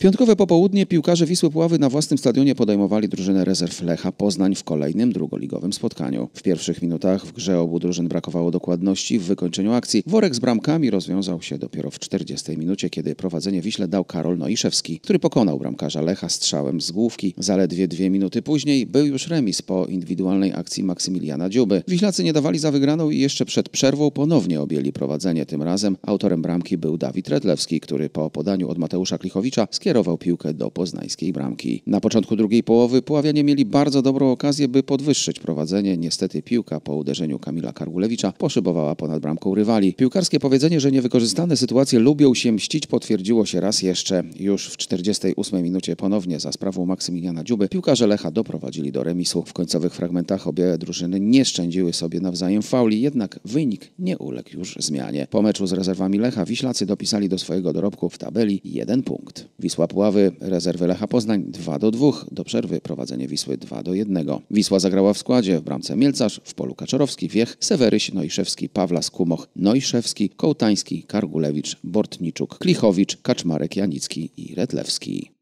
piątkowe popołudnie piłkarze Wisły Puławy na własnym stadionie podejmowali drużynę rezerw Lecha Poznań w kolejnym drugoligowym spotkaniu. W pierwszych minutach w grze obu drużyn brakowało dokładności w wykończeniu akcji. Worek z bramkami rozwiązał się dopiero w 40 minucie, kiedy prowadzenie Wiśle dał Karol Noiszewski, który pokonał bramkarza Lecha strzałem z główki. Zaledwie dwie minuty później był już remis po indywidualnej akcji Maksymiliana Dziuby. Wiślacy nie dawali za wygraną i jeszcze przed przerwą ponownie objęli prowadzenie. Tym razem autorem bramki był Dawid Redlewski, który po podaniu od Mateusza Klichowicza skierował skierował piłkę do poznańskiej bramki. Na początku drugiej połowy Puławianie mieli bardzo dobrą okazję, by podwyższyć prowadzenie. Niestety piłka po uderzeniu Kamila Kargulewicza poszybowała ponad bramką rywali. Piłkarskie powiedzenie, że niewykorzystane sytuacje lubią się mścić potwierdziło się raz jeszcze. Już w 48 minucie ponownie za sprawą Maksymiliana Dziuby piłkarze Lecha doprowadzili do remisu. W końcowych fragmentach obie drużyny nie szczędziły sobie nawzajem fauli, jednak wynik nie uległ już zmianie. Po meczu z rezerwami Lecha Wiślacy dopisali do swojego dorobku w tabeli jeden punkt. Wisła Wisła Puławy, rezerwy Lecha Poznań 2 do 2, do przerwy prowadzenie Wisły 2 do 1. Wisła zagrała w składzie w bramce Mielcarz, w polu Kaczorowski, Wiech, Seweryś, Nojszewski, Pawlas, Kumoch, Nojszewski, Kołtański, Kargulewicz, Bortniczuk, Klichowicz, Kaczmarek, Janicki i Redlewski.